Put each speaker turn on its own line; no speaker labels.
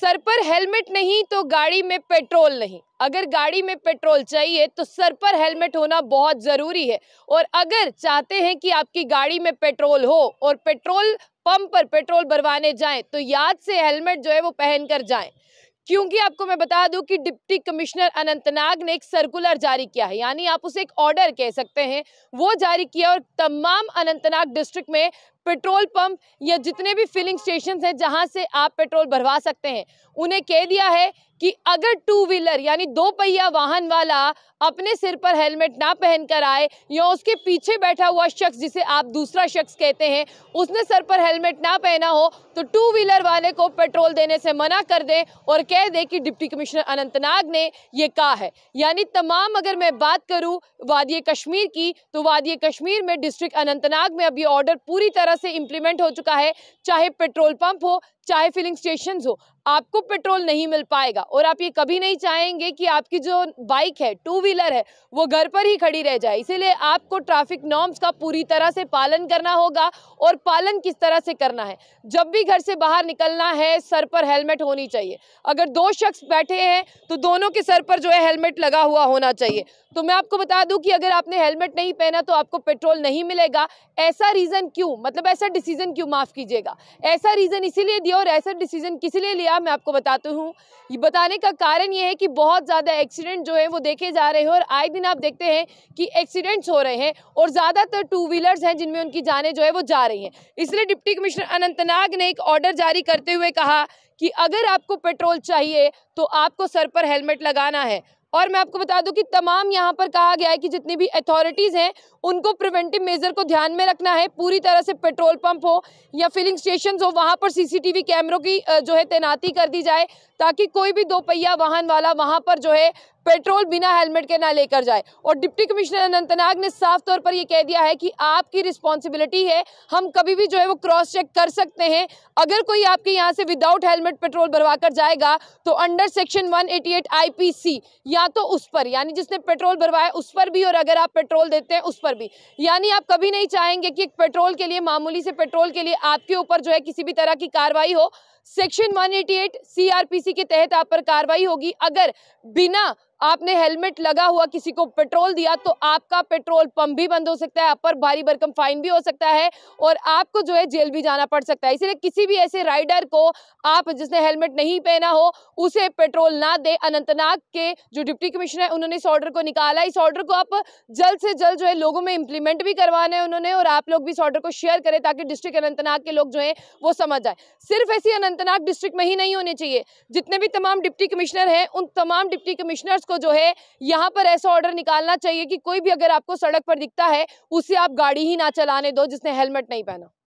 sir पर helmet नहीं तो गाड़ी में पेट्रोल नहीं अगर गाड़ी में पेट्रोल चाहिए तो सर पर हेलमेट होना बहुत ज़रूरी है और अगर चाहते हैं कि आपकी गाड़ी में पेट्रोल हो और पेट्रोल पंप पर पेट्रोल भरवाने जाएं तो याद से हेलमेट जो है वो पहन कर जाएं क्योंकि आपको मैं बता दूं कि डिप्टी कमिश्नर अनंतनाग ने एक सर्कुलर जारी किया है यानी आप उसे एक ऑर्डर कह सकते हैं वो जारी किया और तमाम अनंतनाग डिस्ट्रिक्ट में पेट्रोल पंप या जितने भी फिलिंग स्टेशन हैं जहां से आप पेट्रोल भरवा सकते हैं उन्हें कह दिया है कि अगर टू व्हीलर यानी दो पहिया वाहन वाला अपने सिर पर हेलमेट ना पहनकर आए या उसके पीछे बैठा हुआ शख्स जिसे आप दूसरा शख्स कहते हैं उसने सर पर हेलमेट ना पहना हो तो टू व्हीलर वाले को पेट्रोल देने से मना कर दें और कह दें कि डिप्टी कमिश्नर अनंतनाग ने ये कहा है यानी तमाम अगर मैं बात करूँ वादी कश्मीर की तो वादिय कश्मीर में डिस्ट्रिक्ट अनंतनाग में अब ऑर्डर पूरी तरह तरह से इम्प्लीमेंट हो चुका है चाहे पेट्रोल पंप हो चाहे फिलिंग स्टेशन हो आपको पेट्रोल नहीं मिल पाएगा और आप ये कभी नहीं चाहेंगे कि आपकी जो बाइक है टू व्हीलर है वो घर पर ही खड़ी रह जाए इसीलिए आपको ट्रैफिक नॉर्म्स का पूरी तरह से पालन करना होगा और पालन किस तरह से करना है जब भी घर से बाहर निकलना है सर पर हेलमेट होनी चाहिए अगर दो शख्स बैठे हैं तो दोनों के सर पर जो है हेलमेट लगा हुआ होना चाहिए तो मैं आपको बता दूं कि अगर आपने हेलमेट नहीं पहना तो आपको पेट्रोल नहीं मिलेगा ऐसा रीज़न क्यों मतलब मतलब ऐसा डिसीज़न क्यों माफ़ कीजिएगा ऐसा रीज़न इसीलिए दिया और ऐसा डिसीज़न किस लिए लिया मैं आपको बताती हूँ ये बताने का कारण ये है कि बहुत ज़्यादा एक्सीडेंट जो है वो देखे जा रहे हैं और आए दिन आप देखते हैं कि एक्सीडेंट्स हो रहे हैं और ज़्यादातर टू व्हीलर्स हैं जिनमें उनकी जाने जो है वो जा रही हैं इसलिए डिप्टी कमिश्नर अनंतनाग ने एक ऑर्डर जारी करते हुए कहा कि अगर आपको पेट्रोल चाहिए तो आपको सर पर हेलमेट लगाना है और मैं आपको बता दूं कि तमाम यहाँ पर कहा गया है कि जितनी भी अथॉरिटीज़ हैं उनको प्रिवेंटिव मेज़र को ध्यान में रखना है पूरी तरह से पेट्रोल पंप हो या फिलिंग स्टेशन हो वहां पर सीसीटीवी कैमरों की जो है तैनाती कर दी जाए ताकि कोई भी दोपहिया वाहन वाला वहां पर जो है पेट्रोल बिना हेलमेट के ना लेकर जाए और डिप्टी कमिश्नर अनंतनाग ने साफ तौर पर यह कह दिया है कि आपकी रिस्पॉन्सिबिलिटी है हम कभी भी जो है वो क्रॉस चेक कर सकते हैं अगर कोई आपके यहाँ से विदाउट हेलमेट पेट्रोल भरवा कर जाएगा तो अंडर सेक्शन 188 आईपीसी या तो उस पर यानी जिसने पेट्रोल भरवाया उस पर भी और अगर आप पेट्रोल देते हैं उस पर भी यानी आप कभी नहीं चाहेंगे कि पेट्रोल के लिए मामूली से पेट्रोल के लिए आपके ऊपर जो है किसी भी तरह की कार्रवाई हो सेक्शन 188 सीआरपीसी के तहत आप पर कार्रवाई होगी अगर बिना आपने हेलमेट लगा हुआ किसी को पेट्रोल दिया तो आपका पेट्रोल पंप भी बंद हो सकता है आप पर भारी भरकम फाइन भी हो सकता है और आपको जो है जेल भी जाना पड़ सकता है इसलिए किसी भी ऐसे राइडर को आप जिसने हेलमेट नहीं पहना हो उसे पेट्रोल ना दे अनंतनाग के जो डिप्टी कमिश्नर है उन्होंने इस ऑर्डर को निकाला इस ऑर्डर को आप जल्द से जल्द जो है लोगों में इंप्लीमेंट भी करवाना है उन्होंने और आप लोग भी इस ऑर्डर को शेयर करें ताकि डिस्ट्रिक्ट अनंतनाग के लोग जो है वो समझ आए सिर्फ ऐसी अनंतनाग डिस्ट्रिक्ट में ही नहीं होने चाहिए जितने भी तमाम डिप्टी कमिश्नर हैं उन तमाम डिप्टी कमिश्नर्स को जो है यहाँ पर ऐसा ऑर्डर निकालना चाहिए कि कोई भी अगर आपको सड़क पर दिखता है उसे आप गाड़ी ही ना चलाने दो जिसने हेलमेट नहीं पहना